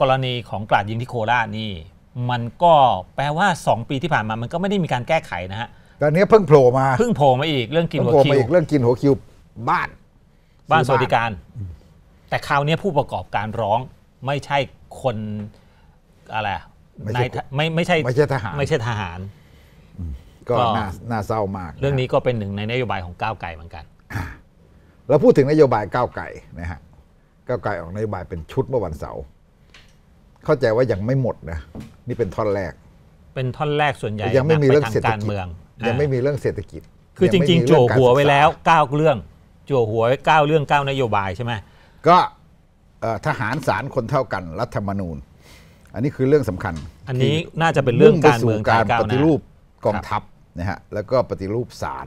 กรณีของกราดยิงที่โคราชนี่มันก็แปลว่า 2 ปีที่ผ่านมามันก็ไม่ได้มีการแก้ไขนะฮะตอนนี้เพิ่งโผล่มา เพิ่งโผล่มาอีกเรื่องกินหัวคิวเรื่องกินหัวคิวบ้าน บ้านสวัสดิการแต่คราวนี้ผู้ประกอบการร้องไม่ใช่คน อะไรนม่ไม่ไม่ใช่ไม่ใช่ทหารไม่ใช่ทหาร ก็น่าเศร้ามาก เรื่องนี้ก็เป็นหนึ่งในนโยบายของก้าวไกลเหมือนกันเราพูดถึงนโยบายก้าวไกลนะฮะ ก้าวไกลออกนโยบายเป็นชุดเมื่อวันเสาร์เข้าใจว่ายังไม่หมดนะนี่เป็นท่อนแรก เป็นท่อนแรกส่วนใหญ่ยังไม่มีเรื่องเศรษฐกิจเมืองยังไม่มีเรื่องเศรษฐกิจ คือจริงๆโจหัวไว้แล้วเก้าเรื่องโจหัวไว้าเรื่องเก้านโยบายใช่ไหมก็ทหารสารคนเท่ากันรัฐธรรมนูญ อันนี้คือเรื่องสำคัญ อันนี้น่าจะเป็นเรื่องการเมืองการปฏิรูปกองทัพนะฮะแล้วก็ปฏิรูปศาล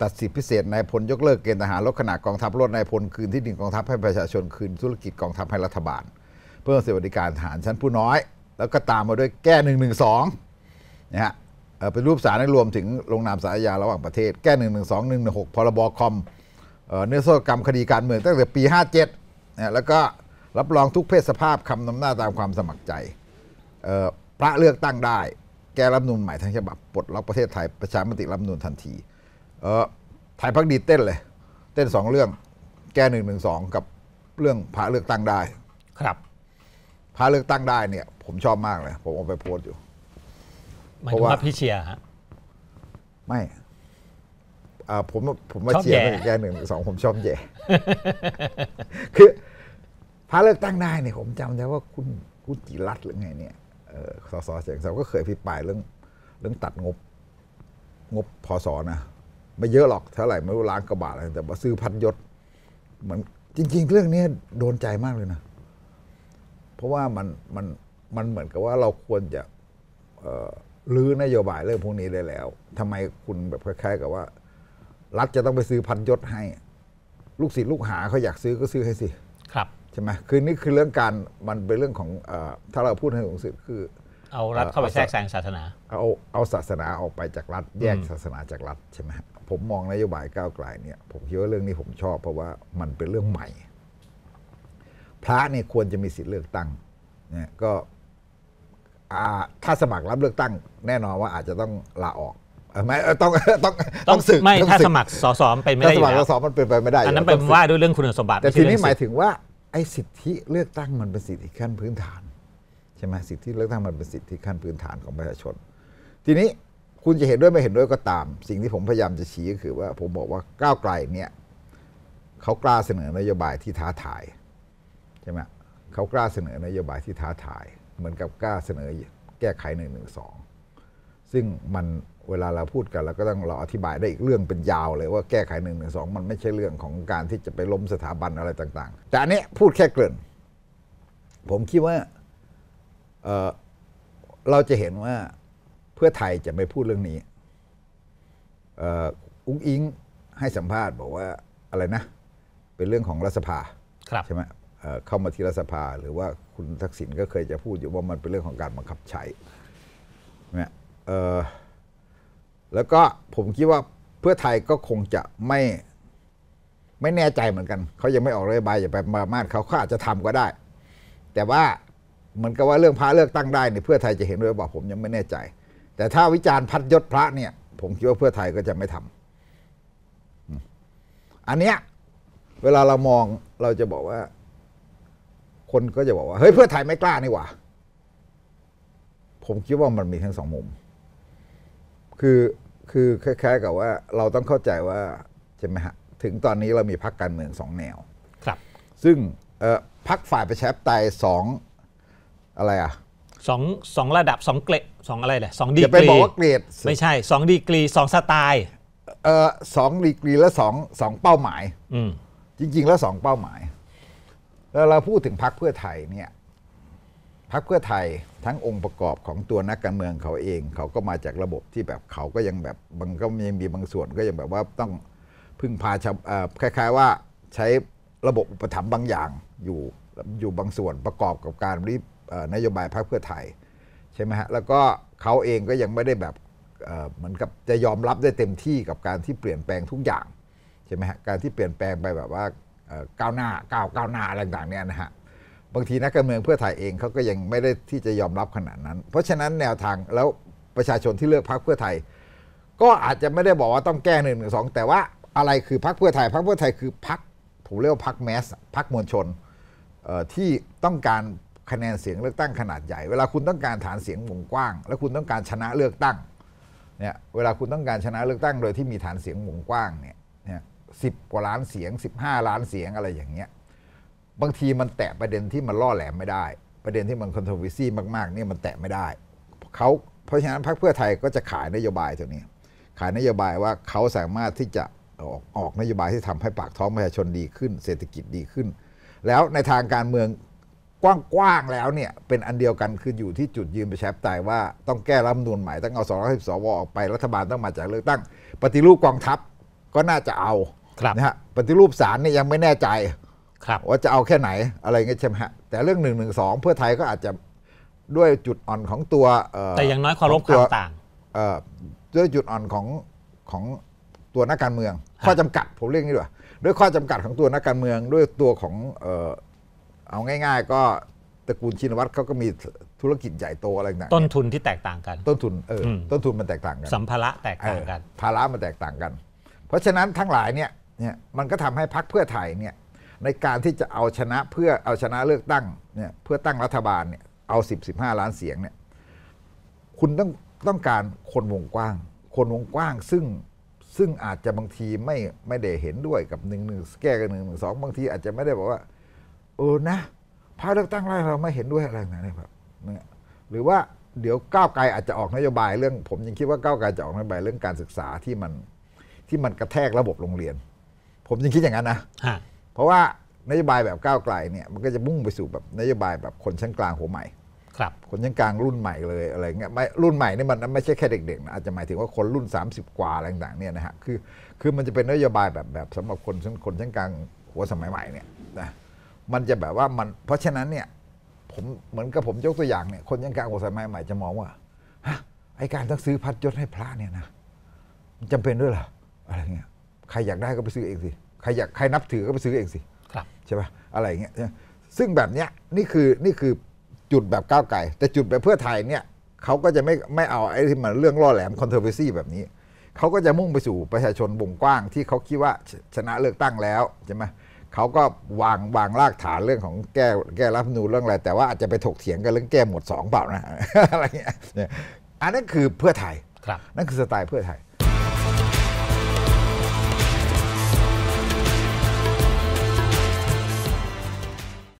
ตัดสิทธิพิเศษนายพลยกเลิกเกณฑ์ทหารลดขนาดกองทัพลดนายพลคืนที่ดินกองทัพให้ประชาชนคืนธุรกิจกองทัพให้รัฐบาลเพิ่มสวัสดิการฐานชั้นผู้น้อย แล้วก็ตามมาด้วยแก้1นึนะฮะเป็นรูปสารรวมถึงลงนามสารยาระหว่างประเทศ แก้ 1 1 2 1 1 6 พรบคอมเนื้อโซษกรรม คดีการเมืองตั้งแต่ปี 57นะแล้วก็รับรองทุกเพศสภาพคำนำหน้าตามความสมัครใจ พระเลือกตั้งได้ แก้รัฐนูนใหม่ทั้งฉบับปลดล็อกประเทศไทยประชามติรัฐนูนทันทีไทยพักดีเต้นเลย เต้นสองเรื่อง แก้หนึ่งหนึ่งสองกับเรื่องพระเลือกตั้งได้ ครับพาเลือกตั้งได้ เนี่ยผมชอบมากเลย ผมเอาไปโพสต์อยู่หมายว่าพี่เชียร์ฮะ ไม่อ่าผมผมมาเชียร์แแกหนึ่งสองผมชอบแย่คือพาเลือกตั้งได้เนี่ยผมจำได้ว่าคุณคุณจิรัตน์หรือไง เนี่ยเอ่อสสเสียงสาวก็เคยพิปรายเรื่อง เรื่องตัดงบ งบพศนะไม่เยอะหรอกเท่าไหร่ ไม่รู้ล้านกว่าบาทอะไรแต่ว่าซื้อพันยศเหมือนจริง ๆ เรื่องนี้โดนใจมากเลยนะเพราะว่ามันมันมันเหมือนกับว่าเราควรจะรื้อนโยบายเรื่องพวกนี้ได้แล้ว ทำไมคุณแบบคล้ายๆกับว่า รัฐจะต้องไปซื้อพันยศให้ ลูกศิษย์ลูกหาเขาอยากซื้อก็ซื้อให้สิ ครับ ใช่ไหมคือนี่คือเรื่องการ มันเป็นเรื่องของอถ้าเราพูดให้สูงสุดคือ เอารัฐเข้าไปแทรกแซงศาสนา เอาเอาศาสนาออกไปจากรัฐแยกศาสนาจากรัฐใช่ไหมผมมองนโยบายก้าวไกลเนี่ยผมคิดว่าเรื่องนี้ผมชอบเพราะว่ามันเป็นเรื่องใหม่พระเนี่ยควรจะมีสิทธิ์เลือกตั้งนะก็ถ้าสมัครรับเลือกตั้งแน่นอนว่าอาจจะต้องลาออกไม่ต้องต้องต้องสึกไม่ถ้าสมัครสสเป็นไม่ได้ถ้าสมัครสสมันเป็นไปไม่ได้อันนั้นเป็นว่าด้วยเรื่องคุณสมบัติ แต่ทีนี้หมายถึงว่า ไอ้สิทธิเลือกตั้งมันเป็นสิทธิขั้นพื้นฐานใช่ไหมสิทธิเลือกตั้งมันเป็นสิทธิขั้นพื้นฐานของประชาชน ทีนี้คุณจะเห็นด้วยไม่เห็นด้วยก็ตาม สิ่งที่ผมพยายามจะชี้ก็คือ ว่าผมบอกว่าก้าวไกลเนี่ยเขากล้าเสนอนโยบายที่ท้าทายช่ไหมเขากล้าเสนอนโยบายที่ท้าทาย เหมือนกับกล้าเสนอแก้ไขหนึ่งหนึ่งสองซึ่งมันเวลาเราพูดกันเราก็ต้องเราอธิบายได้อีกเรื่องเป็นยาวเลย ว่าแก้ไขหนึ่งหนึ่งสองมันไม่ใช่เรื่องของการที่จะไปล้มสถาบันอะไรต่างๆ แต่อันนี้พูดแค่เกริ่นผมคิดว่าเเราจะเห็นว่าเพื่อไทยจะไม่พูดเรื่องนี้อุ้งอิงให้สัมภาษณ์บอกว่าอะไรนะเป็นเรื่องของรัฐสภาใช่ไหมเข้ามาที่รัฐสภาหรือว่าคุณทักษิณก็เคยจะพูดอยู่ว่ามันเป็นเรื่องของการบังคับใช้หมแล้วก็ผมคิดว่าเพื่อไทยก็คงจะไม่ไม่แน่ใจเหมือนกัน เขายังไม่ออกนโยบายอย่าไปมามาดเขาเขาอาจจะทำก็ได้ แต่ว่าเหมือนกับว่าเรื่องพระเลือกตั้งได้เนี่ยเพื่อไทยจะเห็นด้วยบอกผมยังไม่แน่ใจ แต่ถ้าวิจารณ์พัดยศพระเนี่ย ผมคิดว่าเพื่อไทยก็จะไม่ทำ อันเนี้ยเวลาเรามองเราจะบอกว่าคนก็จะบอกว่า เฮ้ย เพื่อไทยไม่กล้านี่หว่าผมคิดว่ามันมีทั้งสองมุม คือคือคล้ายๆกับว่าเราต้องเข้าใจว่าใช่ไหมฮะถึงตอนนี้เรามีพรรคการเมืองสองแนว ครับ ซึ่งพรรคฝ่ายประชาธิปไตยสองอะไรอ่ะสองสองระดับสองเกรดสองอะไรแหละสองดีกรีอย่าไปบอกว่าเกรดไม่ใช่สองดีกรีสองสไตล์เออสองดีกรีและสองสองเป้าหมายอืจริง ๆแล้วสองเป้าหมายแล้วเราพูดถึงพักเพื่อไทยเนี่ยพักเพื่อไทยทั้งองค์ประกอบของตัวนักการเมืองเขาเองเขาก็มาจากระบบที่แบบเขาก็ยังแบบบางก็ยังมีบางส่วนก็ยังแบบว่าต้องพึ่งพาชาคล้าย ๆว่าใช้ระบบอุปถัมภ์บางอย่าง อยู่อยู่บางส่วนประกอบกับการรีบนโยบายพรรคเพื่อไทยใช่ไหมฮะแล้วก็เขาเองก็ยังไม่ได้แบบเหมือนกับจะยอมรับได้เต็มที่กับการที่เปลี่ยนแปลงทุกอย่างใช่ไหมฮะการที่เปลี่ยนแปลงไปแบบว่าก้าวหน้าก้าวก้าวหน้าอะไรต่างๆเนี่ยนะฮะบางทีนักการเมืองเพื่อไทยเองเขาก็ยังไม่ได้ที่จะยอมรับขนาดนั้น เพราะฉะนั้นแนวทางแล้วประชาชนที่เลือกพรรคเพื่อไทย ก็อาจจะไม่ได้บอกว่าต้องแก้หนึ่งหนึ่งสองแต่ว่าอะไรคือพรรคเพื่อไทยพรรคเพื่อไทยคือพรรคผมเรียกว่าพรรคแมสพรรคมวลชน ที่ต้องการคะแนนเสียงเลือกตั้งขนาดใหญ่เวลาคุณต้องการฐานเสียงวงกว้าง และคุณต้องการชนะเลือกตั้งเนี่ยเวลาคุณต้องการชนะเลือกตั้ง โดยที่มีฐานเสียงวงกว้างเนี่ย10กว่าล้านเสียง 15 ล้านเสียงอะไรอย่างเงี้ยบางทีมันแตะประเด็นที่มันล่อแหลมไม่ได้ ประเด็นที่มันคอนโทรเวิซี่มากๆนี่ยมันแตะไม่ได้เขาเพราะฉะนั้นพรรคเพื่อไทยก็จะขายนโยบายตัวนี้ ขายนโยบายว่าเขาสามารถที่จะออกออกนโยบายที่ทำให้ปากท้องประชาชนดีขึ้น เศรษฐกิจดีขึ้น แล้วในทางการเมืองกว้าง ๆ แล้วเนี่ยเป็นอันเดียวกันคืออยู่ที่จุดยืนประชาธิปไตยว่า ต้องแก้รัฐมนูลใหม่ต้องเอาสสอองร้ยสองวออกไปรัฐบาลต้องมาจากเลือกตั้ง ปฏิรูปกองทัพก็น่าจะเอานะฮะปฏิรูปศาลเนี่ยยังไม่แน่ใจว่าจะเอาแค่ไหน อะไรเงี้ยใช่ไหมฮะแต่เรื่องหนึ่งหนึ่งสองเพื่อไทยก็อาจจะด้วยจุดอ่อนของตัวแต่ยังน้อยควารบความต่างด้วยจุดอ่อนของของตัวนักการเมือง ข้อจำกัดผมเรียกนี้ด้วยด้วยข้อจำกัดของตัวนักการเมืองด้วยตัวของเอาง่าย ๆ ก็ตระกูลชินวัตรเขาก็มีธุรกิจใหญ่โตอะไรต่างต้นทุนที่แตกต่างกันต้นทุนเออต้นทุนมันแตกต่างกัน สัมภาระแตกต่างกัน ภาระมันแตกต่างกัน เพราะฉะนั้นทั้งหลายเนี่ยเนี่ยมันก็ทำให้พักเพื่อไทยเนี่ยในการที่จะเอาชนะเพื่อเอาชนะเลือกตั้งเนี่ยเพื่อตั้งรัฐบาลเนี่ยเอาสิบสิบห้าล้านเสียงเนี่ยคุณต้องต้องการคนวงกว้าง คนวงกว้างซึ่งซึ่งอาจจะบางทีไม่ไม่ได้เห็นด้วยกับหนึ่งหนึ่งแก้กันหนึ่งหนึ่งสองบางทีอาจจะไม่ได้บอกว่าเออนะพารเลือกตั้งไรเราไม่เห็นด้วยอะไรนะครับนยหรือว่าเดี๋ยวก้าวไกลอาจจะออกนโยบายเรื่อง ผมยังคิดว่าก้าวไกลจะออกนโยบายเรื่องการศึกษาที่มันที่มันกระแทกระบบโรงเรียนผมยังคิดอย่างนั้นนะ เพราะว่านโยบายแบบก้าวไกลเนี่ย มันก็จะมุ่งไปสู่แบบนโยบายแบบคนชั้นกลางหัวใหม่ ครับ คนชั้นกลางรุ่นใหม่เลยอะไรเงี้ยไม่รุ่นใหม่นี่มันไม่ใช่แค่เด็กๆนะอาจจะหมายถึงว่าคนรุ่น 30 กว่าอะไรต่าง ๆเนี่ยนะฮะคือคือมันจะเป็นนโยบายแบบแบบสำหรับคนชั้นคนชั้นกลางหัวสมัยใหม่เนี่ยนะมันจะแบบว่ามันเพราะฉะนั้นเนี่ยผมเหมือนกับผมยกตัวอย่างเนี่ยคนชั้นกลางหัวสมัยใหม่จะมองว่าไอการต้องซื้อพัดยศให้พระเนี่ยนะจำเป็นด้วยเหรออะไรเงี้ยใครอยากได้ก็ไปซื้อเองสิ ใครอยากใครนับถือก็ไปซื้อเองสิ ครับใช่ป่ะอะไรเงี้ย ซึ่งแบบเนี้ยนี่คือนี่คือจุดแบบก้าวไกลแต่จุดแบบเพื่อไทยเนี่ยเขาก็จะไม่ไม่เอาไอ้ที่มันเรื่องล่อแหลมคอนเทอร์เวซีแบบนี้ เขาก็จะมุ่งไปสู่ประชาชนวงกว้าง ที่เขาคิดว่าชนะเลือกตั้งแล้วใช่ไหมเขาก็วางวางรากฐานเรื่องของแก้แก้รัฐมนูลเรื่องอะไร แต่ว่าอาจจะไปถกเถียงกันเรื่องแก้หมดสองเปล่านะอะไรเงี้ย อันนั้นคือเพื่อไทย ครับ นั่นคือสไตล์เพื่อไทย